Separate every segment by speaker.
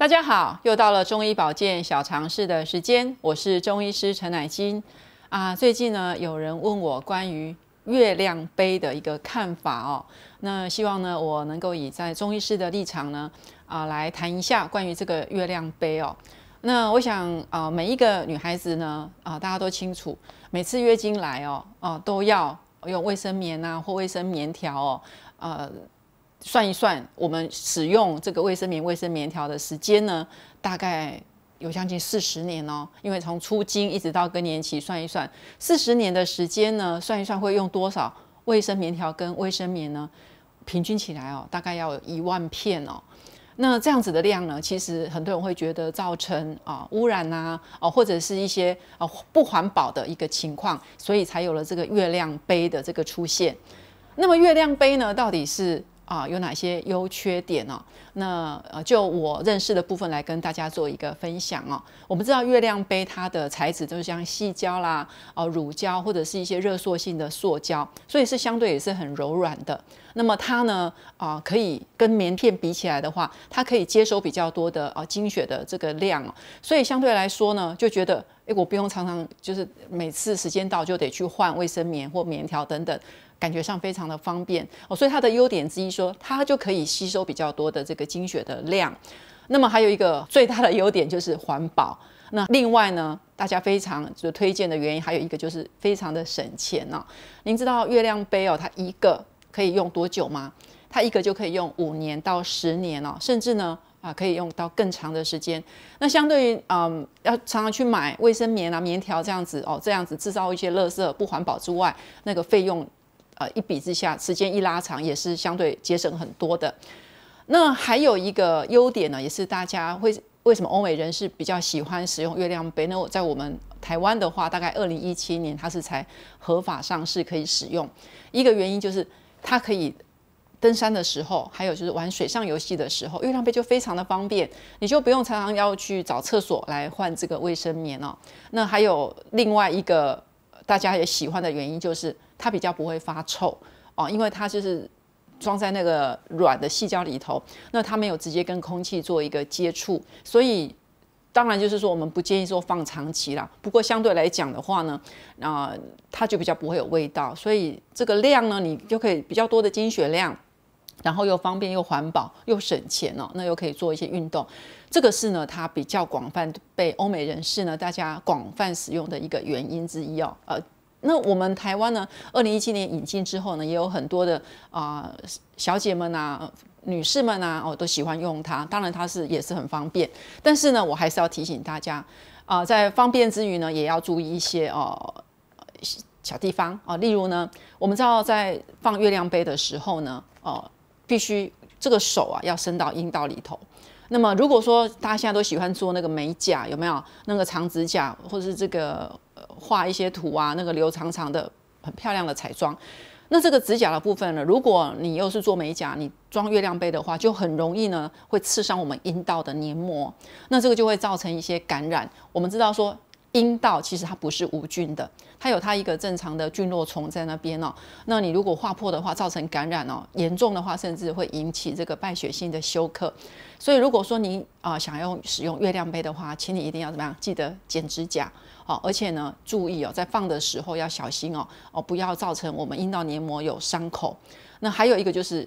Speaker 1: 大家好，又到了中医保健小常识的时间，我是中医师陈乃金啊。最近呢，有人问我关于月亮杯的一个看法哦，那希望呢，我能够以在中医师的立场呢啊来谈一下关于这个月亮杯哦。那我想啊，每一个女孩子呢啊，大家都清楚，每次月经来哦啊，都要用卫生棉啊或卫生棉条哦，呃。算一算，我们使用这个卫生棉、卫生棉条的时间呢，大概有将近四十年哦。因为从出经一直到更年期，算一算四十年的时间呢，算一算会用多少卫生棉条跟卫生棉呢？平均起来哦，大概要一万片哦。那这样子的量呢，其实很多人会觉得造成啊污染啊，哦或者是一些啊不环保的一个情况，所以才有了这个月亮杯的这个出现。那么月亮杯呢，到底是？啊，有哪些优缺点呢？那呃，就我认识的部分来跟大家做一个分享哦。我们知道月亮杯它的材质都是像细胶啦、哦乳胶或者是一些热塑性的塑胶，所以是相对也是很柔软的。那么它呢啊，可以跟棉片比起来的话，它可以接收比较多的啊经血的这个量哦，所以相对来说呢，就觉得哎，我不用常常就是每次时间到就得去换卫生棉或棉条等等。感觉上非常的方便哦，所以它的优点之一说它就可以吸收比较多的这个经血的量。那么还有一个最大的优点就是环保。那另外呢，大家非常就推荐的原因还有一个就是非常的省钱哦。您知道月亮杯哦，它一个可以用多久吗？它一个就可以用五年到十年哦，甚至呢啊可以用到更长的时间。那相对于嗯要常常去买卫生棉啊、棉条这样子哦，这样子制造一些垃圾不环保之外，那个费用。啊，一比之下，时间一拉长，也是相对节省很多的。那还有一个优点呢，也是大家会为什么欧美人士比较喜欢使用月亮杯呢？在我们台湾的话，大概二零一七年它是才合法上市可以使用。一个原因就是它可以登山的时候，还有就是玩水上游戏的时候，月亮杯就非常的方便，你就不用常常要去找厕所来换这个卫生棉哦。那还有另外一个大家也喜欢的原因就是。它比较不会发臭哦，因为它就是装在那个软的细胶里头，那它没有直接跟空气做一个接触，所以当然就是说我们不建议说放长期啦。不过相对来讲的话呢，那它就比较不会有味道，所以这个量呢，你就可以比较多的精血量，然后又方便又环保又省钱哦，那又可以做一些运动。这个是呢，它比较广泛被欧美人士呢大家广泛使用的一个原因之一哦，呃。那我们台湾呢？二零一七年引进之后呢，也有很多的啊小姐们啊、女士们啊，哦，都喜欢用它。当然，它是也是很方便。但是呢，我还是要提醒大家啊，在方便之余呢，也要注意一些哦小地方啊。例如呢，我们知道在放月亮杯的时候呢，哦，必须这个手啊要伸到阴道里头。那么，如果说大家现在都喜欢做那个美甲，有没有那个长指甲，或者是这个？画一些图啊，那个留长长的、很漂亮的彩妆，那这个指甲的部分呢，如果你又是做美甲，你装月亮杯的话，就很容易呢会刺伤我们阴道的黏膜，那这个就会造成一些感染。我们知道说。阴道其实它不是无菌的，它有它一个正常的菌落虫在那边哦。那你如果划破的话，造成感染哦，严重的话甚至会引起这个败血性的休克。所以如果说你啊想要使用月亮杯的话，请你一定要怎么样？记得剪指甲哦，而且呢注意哦，在放的时候要小心哦哦，不要造成我们阴道黏膜有伤口。那还有一个就是。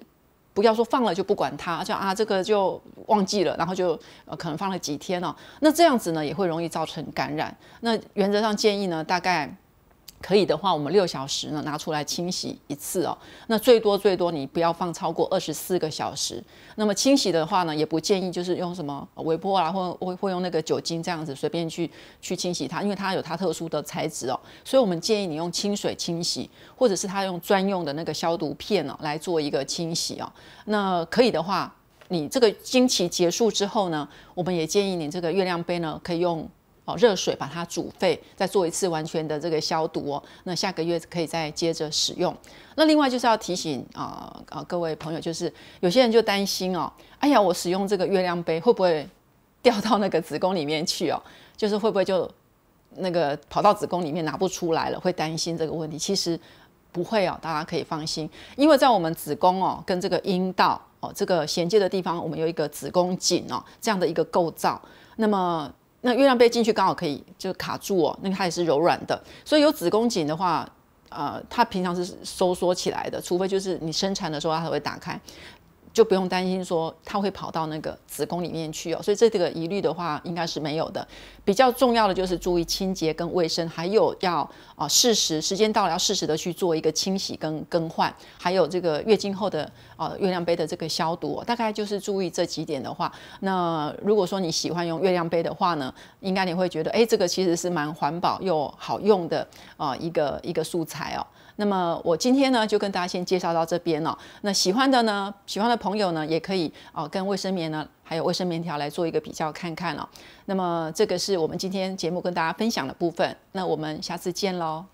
Speaker 1: 不要说放了就不管它，叫啊这个就忘记了，然后就呃可能放了几天了，那这样子呢也会容易造成感染。那原则上建议呢，大概。可以的话，我们六小时呢拿出来清洗一次哦。那最多最多你不要放超过二十四个小时。那么清洗的话呢，也不建议就是用什么微波啊，或会会用那个酒精这样子随便去去清洗它，因为它有它特殊的材质哦。所以我们建议你用清水清洗，或者是它用专用的那个消毒片哦来做一个清洗哦。那可以的话，你这个经期结束之后呢，我们也建议你这个月亮杯呢可以用。哦，热水把它煮沸，再做一次完全的这个消毒哦。那下个月可以再接着使用。那另外就是要提醒啊啊，各位朋友，就是有些人就担心哦，哎呀，我使用这个月亮杯会不会掉到那个子宫里面去哦？就是会不会就那个跑到子宫里面拿不出来了？会担心这个问题。其实不会哦，大家可以放心，因为在我们子宫哦跟这个阴道哦这个衔接的地方，我们有一个子宫颈哦这样的一个构造。那么那月亮杯进去刚好可以就卡住哦，那个它也是柔软的，所以有子宫颈的话，呃，它平常是收缩起来的，除非就是你生产的时候它才会打开。就不用担心说它会跑到那个子宫里面去哦，所以这个疑虑的话应该是没有的。比较重要的就是注意清洁跟卫生，还有要啊适时时间到了要适时的去做一个清洗跟更换，还有这个月经后的啊月亮杯的这个消毒，大概就是注意这几点的话。那如果说你喜欢用月亮杯的话呢，应该你会觉得哎这个其实是蛮环保又好用的啊一个一个素材哦。那么我今天呢就跟大家先介绍到这边了。那喜欢的呢喜欢的。朋友呢，也可以哦，跟卫生棉呢，还有卫生棉条来做一个比较看看哦。那么这个是我们今天节目跟大家分享的部分，那我们下次见喽。